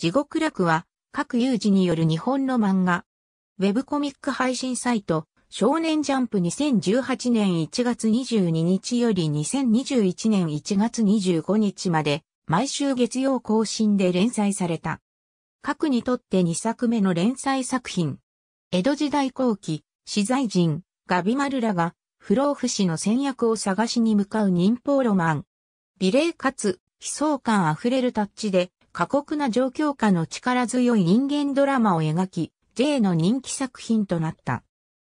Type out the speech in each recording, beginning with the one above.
地獄楽は、各有事による日本の漫画。ウェブコミック配信サイト、少年ジャンプ2018年1月22日より2021年1月25日まで、毎週月曜更新で連載された。各にとって2作目の連載作品。江戸時代後期、資材人、ガビマルラが、不老不死の戦略を探しに向かう忍法ロマン。美麗かつ、悲壮感あふれるタッチで、過酷な状況下の力強い人間ドラマを描き、J の人気作品となった。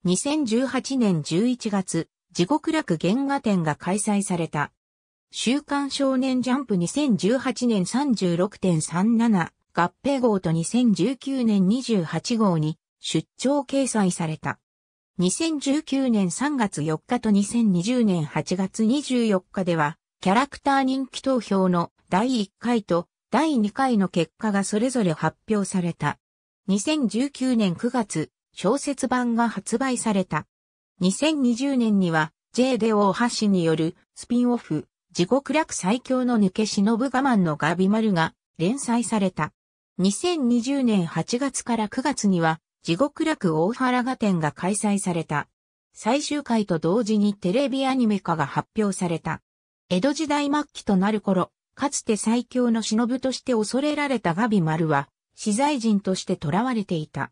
2018年11月、地獄楽原画展が開催された。週刊少年ジャンプ2018年36.37合併号と2019年28号に出張掲載された。2019年3月4日と2020年8月24日では、キャラクター人気投票の第1回と第2回の結果がそれぞれ発表された。2019年9月、小説版が発売された。2020年には、J オハシによるスピンオフ、地獄楽最強の抜け忍我慢のガビマルが連載された。2020年8月から9月には、地獄楽大原画展が開催された。最終回と同時にテレビアニメ化が発表された。江戸時代末期となる頃、かつて最強の忍として恐れられたガビマルは、死罪人として囚われていた。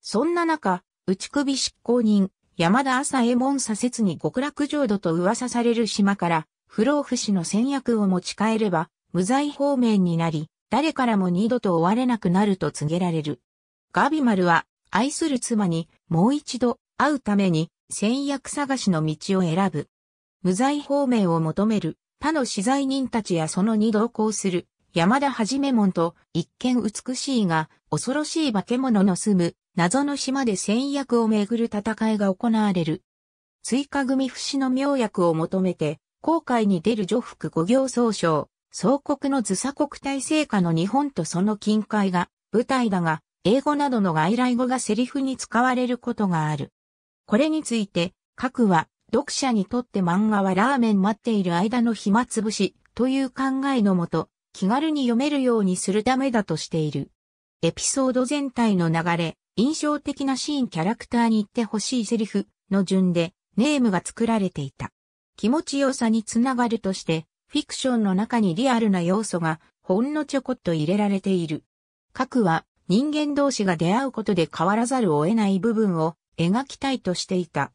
そんな中、打ち首執行人、山田朝右衛門左折に極楽浄土と噂される島から、不老不死の戦略を持ち帰れば、無罪方面になり、誰からも二度と追われなくなると告げられる。ガビマルは、愛する妻に、もう一度、会うために、戦略探しの道を選ぶ。無罪方面を求める他の資材人たちやその二同行する山田はじめもんと一見美しいが恐ろしい化け物の住む謎の島で戦役をめぐる戦いが行われる。追加組不死の妙薬を求めて航海に出る女服五行総称、総国の図鎖国体制下の日本とその近海が舞台だが英語などの外来語がセリフに使われることがある。これについて、核は、読者にとって漫画はラーメン待っている間の暇つぶしという考えのもと、気軽に読めるようにするためだとしている。エピソード全体の流れ、印象的なシーンキャラクターに言ってほしいセリフの順でネームが作られていた。気持ちよさにつながるとして、フィクションの中にリアルな要素がほんのちょこっと入れられている。核は人間同士が出会うことで変わらざるを得ない部分を描きたいとしていた。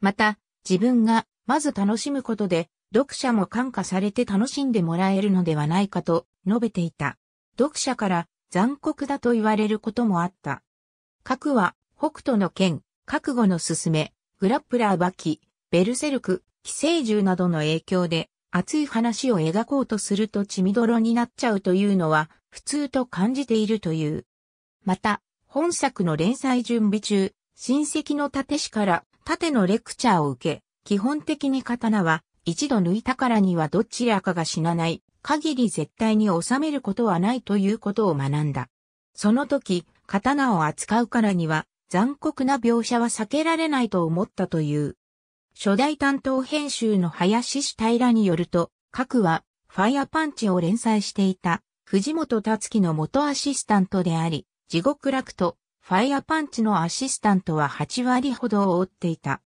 また、自分がまず楽しむことで読者も感化されて楽しんでもらえるのではないかと述べていた。読者から残酷だと言われることもあった。核は北斗の剣、覚悟のすすめ、グラップラーバキ、ベルセルク、寄生獣などの影響で熱い話を描こうとすると血みどろになっちゃうというのは普通と感じているという。また、本作の連載準備中、親戚の立石から縦のレクチャーを受け、基本的に刀は一度抜いたからにはどちらかが死なない限り絶対に収めることはないということを学んだ。その時、刀を扱うからには残酷な描写は避けられないと思ったという。初代担当編集の林主平によると、各はファイアパンチを連載していた藤本達樹の元アシスタントであり、地獄楽とファイアパンチのアシスタントは8割ほどを追っていた。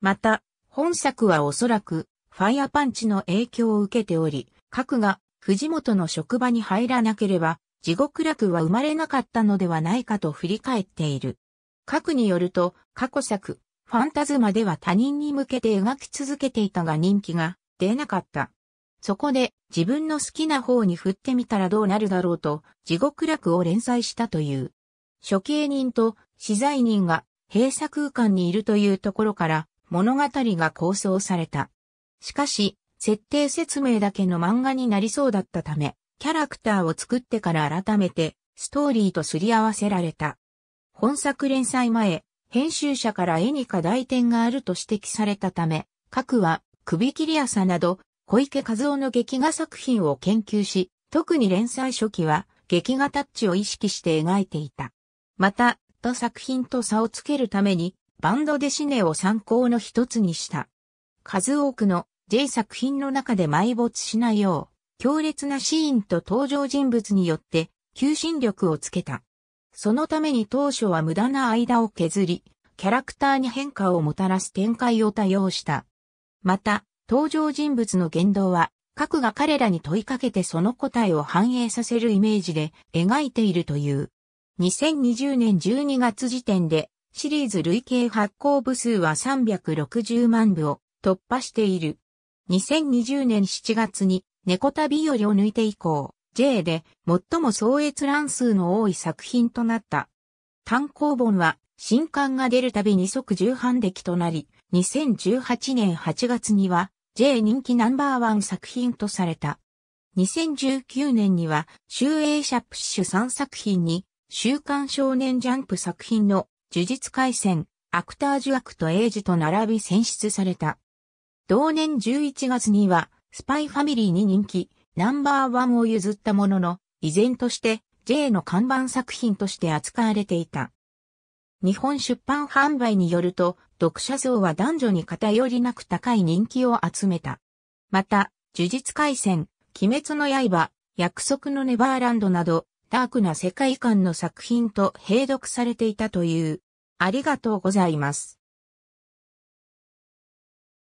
また、本作はおそらく、ファイアパンチの影響を受けており、核が藤本の職場に入らなければ、地獄楽は生まれなかったのではないかと振り返っている。核によると、過去作、ファンタズマでは他人に向けて描き続けていたが人気が出なかった。そこで自分の好きな方に振ってみたらどうなるだろうと地獄楽を連載したという。処刑人と資材人が閉鎖空間にいるというところから物語が構想された。しかし、設定説明だけの漫画になりそうだったため、キャラクターを作ってから改めてストーリーとすり合わせられた。本作連載前、編集者から絵に課題点があると指摘されたため、各は首切り朝など小池和夫の劇画作品を研究し、特に連載初期は劇画タッチを意識して描いていた。また、と作品と差をつけるために、バンドデシネを参考の一つにした。数多くの J 作品の中で埋没しないよう、強烈なシーンと登場人物によって、求心力をつけた。そのために当初は無駄な間を削り、キャラクターに変化をもたらす展開を多用した。また、登場人物の言動は、各が彼らに問いかけてその答えを反映させるイメージで描いているという。2020年12月時点で、シリーズ累計発行部数は360万部を突破している。2020年7月に、猫旅よりを抜いて以降、J で最も総閲覧数の多い作品となった。単行本は、新刊が出るたびに即重版出来となり、2018年8月には J 人気ナンバーワン作品とされた。2019年には、集英社プッシュ3作品に週刊少年ジャンプ作品の呪術回戦、アクタージュアクとエイジと並び選出された。同年11月には、スパイファミリーに人気、ナンバーワンを譲ったものの、依然として J の看板作品として扱われていた。日本出版販売によると、読者層は男女に偏りなく高い人気を集めた。また、呪術回戦、鬼滅の刃、約束のネバーランドなど、ダークな世界観の作品と併読されていたという。ありがとうございます。